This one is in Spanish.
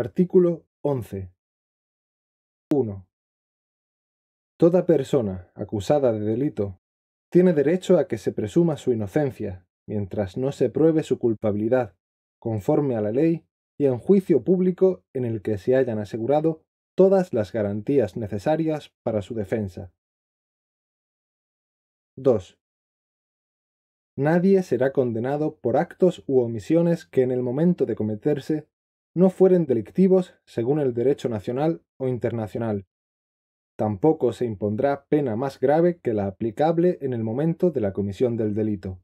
Artículo 11. 1. Toda persona acusada de delito tiene derecho a que se presuma su inocencia mientras no se pruebe su culpabilidad, conforme a la ley y en juicio público en el que se hayan asegurado todas las garantías necesarias para su defensa. 2. Nadie será condenado por actos u omisiones que en el momento de cometerse no fueren delictivos según el derecho nacional o internacional. Tampoco se impondrá pena más grave que la aplicable en el momento de la comisión del delito.